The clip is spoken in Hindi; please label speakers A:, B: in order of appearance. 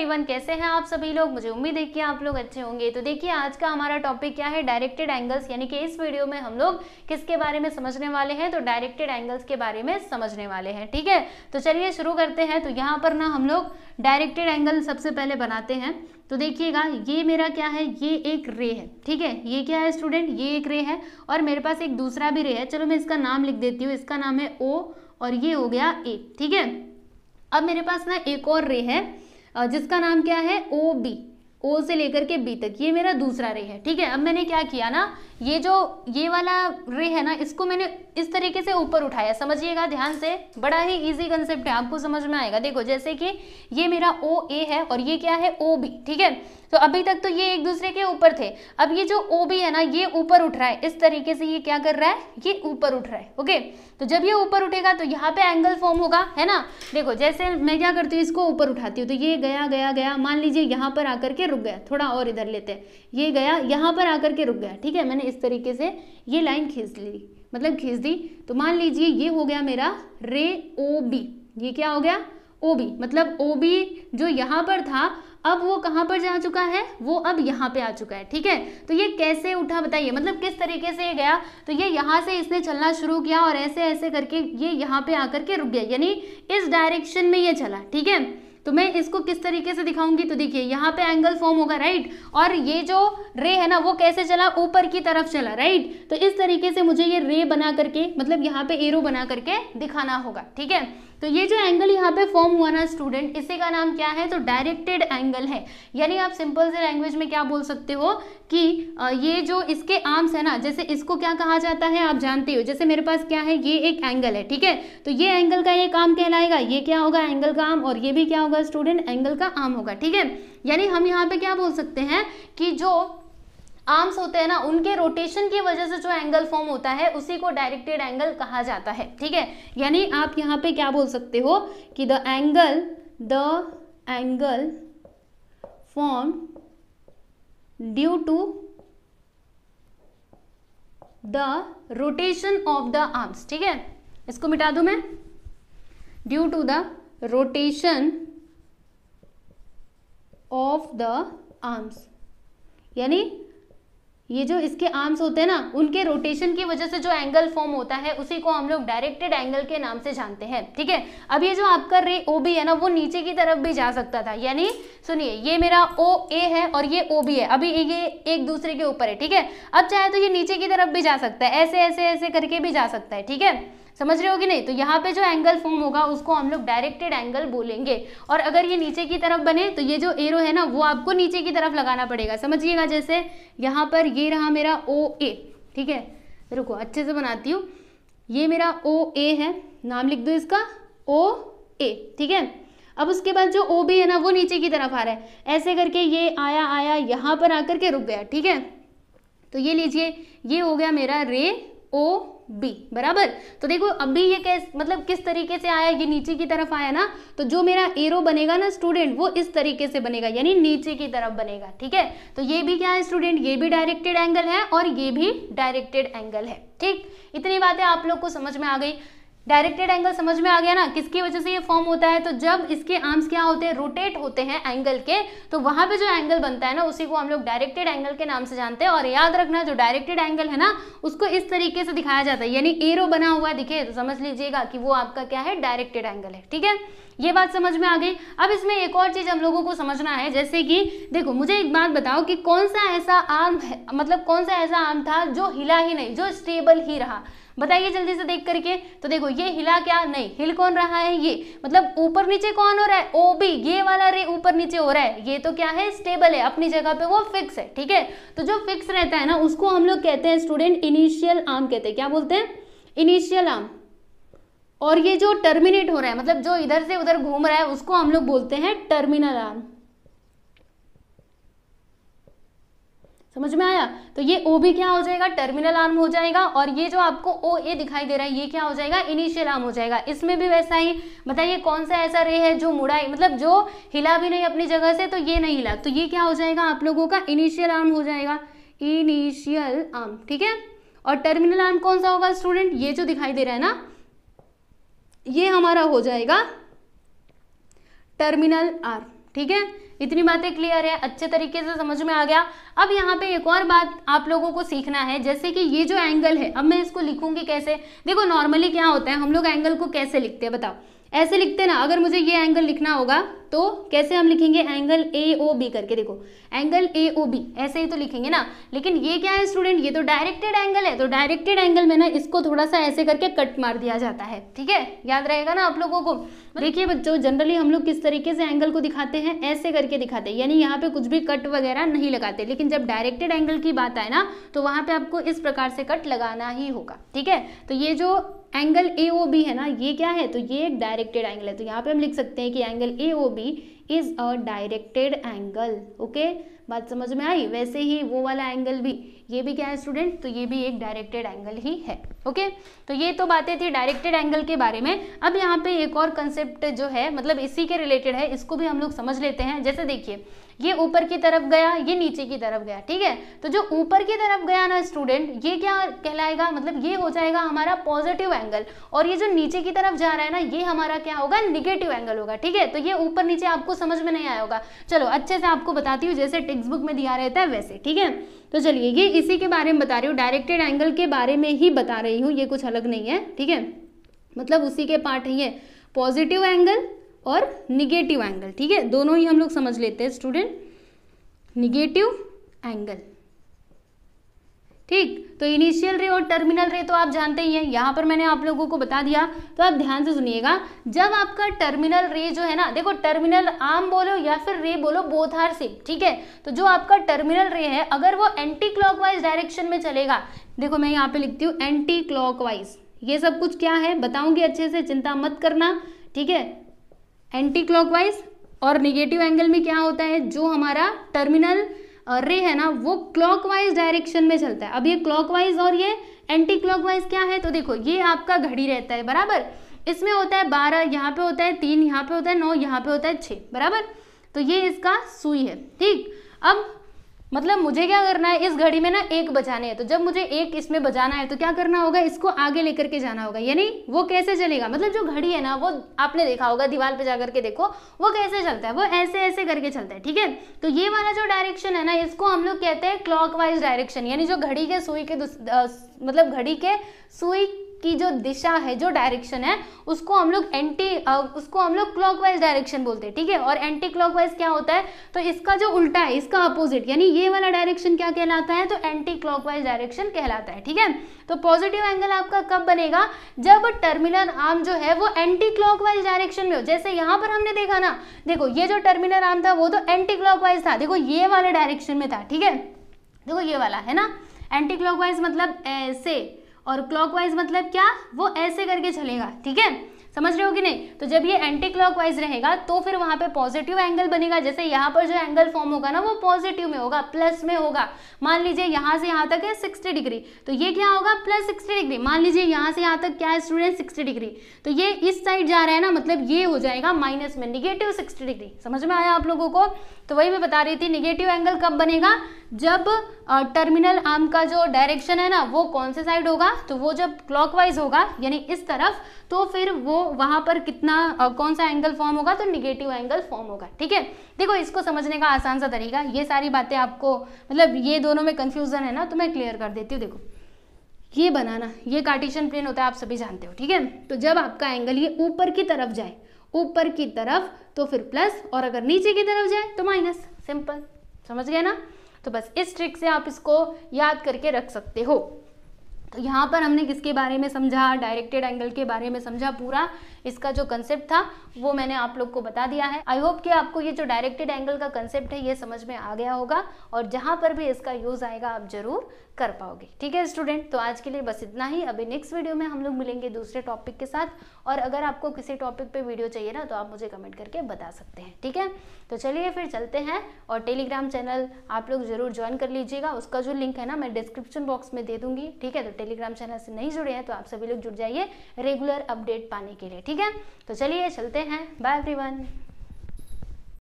A: एवरीवन कैसे हैं आप सभी लोग मुझे उम्मीद है कि आप लोग अच्छे होंगे तो देखिए आज का हमारा टॉपिक क्या है डायरेक्टेड एंगल्स यानी कि इस वीडियो में हम लोग किसके बारे में समझने वाले हैं तो डायरेक्टेड एंगल्स के बारे में समझने वाले हैं ठीक है तो चलिए शुरू करते हैं तो यहाँ पर ना हम लोग डायरेक्टेड एंगल सबसे पहले बनाते हैं तो देखिएगा ये मेरा क्या है ये एक रे है ठीक है ये क्या है स्टूडेंट ये एक रे है और मेरे पास एक दूसरा भी रे है चलो मैं इसका नाम लिख देती हूँ इसका नाम है ओ और ये हो गया ए ठीक है अब मेरे पास ना एक और रे है जिसका नाम क्या है ओ बी ओ से लेकर के बी तक ये मेरा दूसरा रे है ठीक है अब मैंने क्या किया ना ये जो ये वाला रे है ना इसको मैंने इस तरीके से ऊपर उठाया समझिएगा ध्यान से बड़ा ही इजी कंसेप्ट है आपको समझ में आएगा देखो जैसे कि ये मेरा ओ ए है और ये क्या है ओ बी ठीक है तो अभी तक तो ये एक दूसरे के ऊपर थे अब ये जो ओ बी है ना ये ऊपर उठ रहा है इस तरीके से ये क्या कर रहा है ये ऊपर उठ रहा है ओके तो जब ये ऊपर उठेगा तो यहाँ पे एंगल फॉर्म होगा है ना देखो जैसे मैं क्या करती हूँ इसको ऊपर उठाती हूँ तो ये गया गया गया मान लीजिए यहाँ पर आकर के रुक गया थोड़ा और इधर लेते हैं ये गया यहाँ पर आकर के रुक गया ठीक है मैंने इस तरीके से ये लाइन खींच ली मतलब खींच दी तो मान लीजिए ये हो गया मेरा रे ओ बी ये क्या हो गया ओ बी मतलब ओ बी जो यहाँ पर था अब वो कहाँ पर जा चुका है वो अब यहाँ पे आ चुका है ठीक है तो ये कैसे उठा बताइए मतलब किस तरीके से ये गया तो ये यहाँ से इसने चलना शुरू किया और ऐसे ऐसे करके ये यहाँ पे आकर के रुक गया यानी इस डायरेक्शन में ये चला ठीक है तो मैं इसको किस तरीके से दिखाऊंगी तो देखिए यहाँ पे एंगल फॉर्म होगा राइट और ये जो रे है ना वो कैसे चला ऊपर की तरफ चला राइट तो इस तरीके से मुझे ये रे बना करके मतलब यहाँ पे एरो बना करके दिखाना होगा ठीक है तो ये जो एंगल यहाँ पे फॉर्म हुआ ना स्टूडेंट इसी का नाम क्या है तो डायरेक्टेड एंगल है यानी आप सिंपल से लैंग्वेज में क्या बोल सकते हो कि ये जो इसके आर्म्स है ना जैसे इसको क्या कहा जाता है आप जानते हो जैसे मेरे पास क्या है ये एक एंगल है ठीक है तो ये एंगल का ये काम कहलाएगा ये क्या होगा एंगल का आर्म और ये भी क्या होगा स्टूडेंट एंगल का आर्म होगा ठीक है यानी हम यहाँ पे क्या बोल सकते हैं कि जो आर्म्स होते हैं ना उनके रोटेशन की वजह से जो एंगल फॉर्म होता है उसी को डायरेक्टेड एंगल कहा जाता है ठीक है यानी आप यहाँ पे क्या बोल सकते हो कि the angle the angle form due to the rotation of the arms ठीक है इसको मिटा दू मैं due to the rotation of the arms यानी ये जो इसके आर्म्स होते हैं ना उनके रोटेशन की वजह से जो एंगल फॉर्म होता है उसी को हम लोग डायरेक्टेड एंगल के नाम से जानते हैं ठीक है अब ये जो आपका रे ओ बी है ना वो नीचे की तरफ भी जा सकता था यानी सुनिए ये मेरा ओ ए है और ये ओ बी है अभी ये एक दूसरे के ऊपर है ठीक है अब चाहे तो ये नीचे की तरफ भी जा सकता है ऐसे ऐसे ऐसे करके भी जा सकता है ठीक है समझ रहे कि नहीं तो यहाँ पे जो एंगल फॉर्म होगा उसको हम लोग डायरेक्टेड एंगल बोलेंगे और अगर ये नीचे की तरफ बने तो ये जो एरो है ना वो आपको नीचे की तरफ लगाना पड़ेगा समझिएगा जैसे यहाँ पर ये रहा मेरा ओ ए ठीक है रुको अच्छे से बनाती हूँ ये मेरा ओ ए है नाम लिख दो इसका ओ ए ठीक है अब उसके बाद जो ओ बी है ना वो नीचे की तरफ आ रहा है ऐसे करके ये आया आया यहाँ पर आकर के रुक गया ठीक है तो ये लीजिए ये हो गया मेरा रे ओ बी बराबर तो देखो अभी ये कैस मतलब किस तरीके से आया ये नीचे की तरफ आया ना तो जो मेरा एरो बनेगा ना स्टूडेंट वो इस तरीके से बनेगा यानी नीचे की तरफ बनेगा ठीक है तो ये भी क्या है स्टूडेंट ये भी डायरेक्टेड एंगल है और ये भी डायरेक्टेड एंगल है ठीक इतनी बातें आप लोग को समझ में आ गई डायरेक्टेड एंगल समझ में आ गया ना किसकी वजह से ये फॉर्म होता है तो जब इसके आर्म्स क्या होते हैं रोटेट होते हैं एंगल के तो वहां पे जो एंगल बनता है ना उसी को हम लोग डायरेक्टेड एंगल के नाम से जानते हैं और याद रखना जो डायरेक्टेड एंगल है ना उसको इस तरीके से दिखाया जाता है यानी एरो बना हुआ दिखे तो समझ लीजिएगा कि वो आपका क्या है डायरेक्टेड एंगल है ठीक है ये बात समझ में आ गई अब इसमें एक और चीज़ हम लोगों को समझना है जैसे कि देखो मुझे एक बात बताओ कि कौन सा ऐसा आर्म मतलब कौन सा ऐसा आर्म था जो हिला ही नहीं जो स्टेबल ही रहा बताइए जल्दी से देख करके तो देखो ये हिला क्या नहीं हिल कौन रहा है ये मतलब ऊपर नीचे कौन हो रहा है ओ बी ये वाला रे ऊपर नीचे हो रहा है ये तो क्या है स्टेबल है अपनी जगह पे वो फिक्स है ठीक है तो जो फिक्स रहता है ना उसको हम लोग कहते हैं स्टूडेंट इनिशियल आर्म कहते हैं क्या बोलते हैं इनिशियल आर्म और ये जो टर्मिनेट हो रहा है मतलब जो इधर से उधर घूम रहा है उसको हम लोग बोलते हैं टर्मिनल आर्म समझ में आया तो ये ओ भी क्या हो जाएगा टर्मिनल आर्म हो जाएगा और ये जो आपको ओ ए दिखाई दे रहा है ये क्या हो जाएगा इनिशियल आर्म हो जाएगा इसमें भी वैसा ही बताइए कौन सा ऐसा रे है जो मुड़ा है मतलब जो हिला भी नहीं अपनी जगह से तो ये नहीं हिला तो ये क्या हो जाएगा आप लोगों का इनिशियल आर्म हो जाएगा इनिशियल आर्म ठीक है और टर्मिनल आर्म कौन सा होगा स्टूडेंट ये जो दिखाई दे रहा है ना ये हमारा हो जाएगा टर्मिनल आर्म ठीक है इतनी बातें क्लियर है अच्छे तरीके से समझ में आ गया अब यहाँ पे एक और बात आप लोगों को सीखना है जैसे कि ये जो एंगल है अब मैं इसको लिखूंगी कैसे देखो नॉर्मली क्या होता है हम लोग एंगल को कैसे लिखते हैं बताओ ऐसे लिखते ना अगर मुझे ये एंगल लिखना होगा तो कैसे हम लिखेंगे एंगल ए ओ बी करके देखो एंगल ए ओ बी ऐसे ही तो लिखेंगे ना लेकिन ये क्या है स्टूडेंट ये तो डायरेक्टेड एंगल है तो डायरेक्टेड एंगल में ना इसको थोड़ा सा ऐसे करके कट मार दिया जाता है ठीक है याद रहेगा ना आप लोगों को मतलब देखिए बच्चों जनरली हम लोग किस तरीके से एंगल को दिखाते हैं ऐसे करके दिखाते हैं यानी यहाँ पे कुछ भी कट वगैरह नहीं लगाते लेकिन जब डायरेक्टेड एंगल की बात आए ना तो वहां पर आपको इस प्रकार से कट लगाना ही होगा ठीक है तो ये जो एंगल ए ओ बी है ना ये क्या है तो ये एक डायरेक्ट डायरेक्टेड एंगल है तो यहाँ पे हम लिख सकते हैं कि angle A O B is a directed angle okay बात समझ में आई वैसे ही वो वाला एंगल भी ये भी क्या है स्टूडेंट तो ये भी एक डायरेक्टेड एंगल ही है ओके तो ये तो बातें थी डायरेक्टेड एंगल के बारे में अब यहाँ पे एक और कंसेप्ट जो है मतलब इसी के रिलेटेड है इसको भी हम लोग समझ लेते हैं जैसे देखिए ये ऊपर की तरफ गया ये नीचे की तरफ गया ठीक है तो जो ऊपर की तरफ गया ना स्टूडेंट ये क्या कहलाएगा मतलब ये हो जाएगा हमारा पॉजिटिव एंगल और ये जो नीचे की तरफ जा रहा है ना ये हमारा क्या होगा निगेटिव एंगल होगा ठीक है तो ये ऊपर नीचे आपको समझ में नहीं आया होगा चलो अच्छे से आपको बताती हूँ जैसे टेक्स्ट बुक में दिया रहता है वैसे ठीक है तो चलिए ये इसी के बारे में बता रही हूँ डायरेक्टेड एंगल के बारे में ही बता रही हूँ ये कुछ अलग नहीं है ठीक है मतलब उसी के पार्ट है ये पॉजिटिव एंगल और निगेटिव एंगल ठीक है दोनों ही हम लोग समझ लेते हैं स्टूडेंट निगेटिव एंगल ठीक तो इनिशियल रे और टर्मिनल रे तो आप जानते ही हैं यहाँ पर मैंने आप लोगों को बता दिया तो आप ध्यान से सुनिएगा जब आपका टर्मिनल रे जो है ना देखो टर्मिनल आम बोलो या फिर रे बोलो बोथ आर सेम ठीक है तो जो आपका टर्मिनल रे है अगर वो एंटी क्लॉकवाइज डायरेक्शन में चलेगा देखो मैं यहाँ पे लिखती हूँ एंटी क्लॉक ये सब कुछ क्या है बताऊंगी अच्छे से चिंता मत करना ठीक है एंटी क्लॉक और निगेटिव एंगल में क्या होता है जो हमारा टर्मिनल रे है ना वो क्लॉकवाइज डायरेक्शन में चलता है अब ये क्लॉकवाइज और ये एंटी क्लॉकवाइज क्या है तो देखो ये आपका घड़ी रहता है बराबर इसमें होता है बारह यहाँ पे होता है तीन यहाँ पे होता है नौ यहाँ पे होता है छः बराबर तो ये इसका सुई है ठीक अब मतलब मुझे क्या करना है इस घड़ी में ना एक बजाने हैं तो जब मुझे एक इसमें बजाना है तो क्या करना होगा इसको आगे लेकर के जाना होगा यानी वो कैसे चलेगा मतलब जो घड़ी है ना वो आपने देखा होगा दीवार पे जाकर के देखो वो कैसे चलता है वो ऐसे ऐसे करके चलता है ठीक है तो ये वाला जो डायरेक्शन है ना इसको हम लोग कहते हैं क्लॉक डायरेक्शन यानी जो घड़ी के सुई के आ, मतलब घड़ी के सुई की जो दिशा है जो डायरेक्शन है उसको हम लोग एंटी उसको हम लोग क्लॉकवाइज डायरेक्शन बोलते हैं ठीक है और एंटी क्लॉकवाइज क्या होता है तो इसका जो उल्टा है इसका अपोजिट यानी ये वाला डायरेक्शन क्या कहलाता है तो एंटी क्लॉकवाइज डायरेक्शन कहलाता है ठीक है तो पॉजिटिव एंगल आपका कब बनेगा जब टर्मिनल आर्म जो है वो एंटी क्लॉकवाइज डायरेक्शन में हो जैसे यहाँ पर हमने देखा ना देखो ये जो टर्मिनल आर्म था वो तो एंटी क्लॉकवाइज था देखो ये वाले डायरेक्शन में था ठीक है देखो ये वाला है ना एंटी क्लॉकवाइज मतलब ऐसे और क्लॉकवाइज मतलब क्या वो ऐसे करके चलेगा ठीक है समझ रहे हो कि नहीं तो जब ये एंटी क्लॉकवाइज रहेगा तो फिर वहां पे पॉजिटिव एंगल बनेगा जैसे यहाँ पर जो एंगल फॉर्म होगा ना वो पॉजिटिव में होगा प्लस में होगा मान लीजिए यहाँ से यहाँ तक है सिक्सटी डिग्री तो ये क्या होगा प्लस सिक्सटी डिग्री मान लीजिए यहाँ से यहाँ तक क्या है स्टूडेंट सिक्सटी डिग्री तो ये इस साइड जा रहा है ना मतलब ये हो जाएगा माइनस में निगेटिव सिक्सटी डिग्री समझ में आया आप लोगों को तो वही मैं बता रही थी निगेटिव एंगल कब बनेगा जब टर्मिनल आर्म का जो डायरेक्शन है ना वो कौन से साइड होगा तो वो जब क्लॉकवाइज होगा यानी इस तरफ तो फिर वो वहां पर कितना कौन सा एंगल फॉर्म होगा तो निगेटिव एंगल फॉर्म होगा ठीक है देखो इसको समझने का आसान सा तरीका ये सारी बातें आपको मतलब ये दोनों में कन्फ्यूज़न है ना तो मैं क्लियर कर देती हूँ देखो ये बनाना ये कार्टिशन प्लेन होता है आप सभी जानते हो ठीक है तो जब आपका एंगल ये ऊपर की तरफ जाए ऊपर की तरफ तो फिर प्लस और अगर नीचे की तरफ जाए तो माइनस सिंपल समझ गए ना तो बस इस ट्रिक से आप इसको याद करके रख सकते हो तो यहाँ पर हमने किसके बारे में समझा डायरेक्टेड एंगल के बारे में समझा पूरा इसका जो कंसेप्ट था वो मैंने आप लोग को बता दिया है आई होप कि आपको ये जो डायरेक्टेड एंगल का कंसेप्ट है ये समझ में आ गया होगा और जहाँ पर भी इसका यूज़ आएगा आप ज़रूर कर पाओगे ठीक है स्टूडेंट तो आज के लिए बस इतना ही अभी नेक्स्ट वीडियो में हम लोग मिलेंगे दूसरे टॉपिक के साथ और अगर आपको किसी टॉपिक पर वीडियो चाहिए ना तो आप मुझे कमेंट करके बता सकते हैं ठीक है तो चलिए फिर चलते हैं और टेलीग्राम चैनल आप लोग ज़रूर ज्वाइन कर लीजिएगा उसका जो लिंक है ना मैं डिस्क्रिप्शन बॉक्स में दे दूंगी ठीक है तो टेलीग्राम चैनल से नहीं जुड़े हैं तो आप सभी लोग जुड़ जाइए रेगुलर अपडेट पाने के लिए ठीक है तो चलिए चलते हैं बाय एवरीवन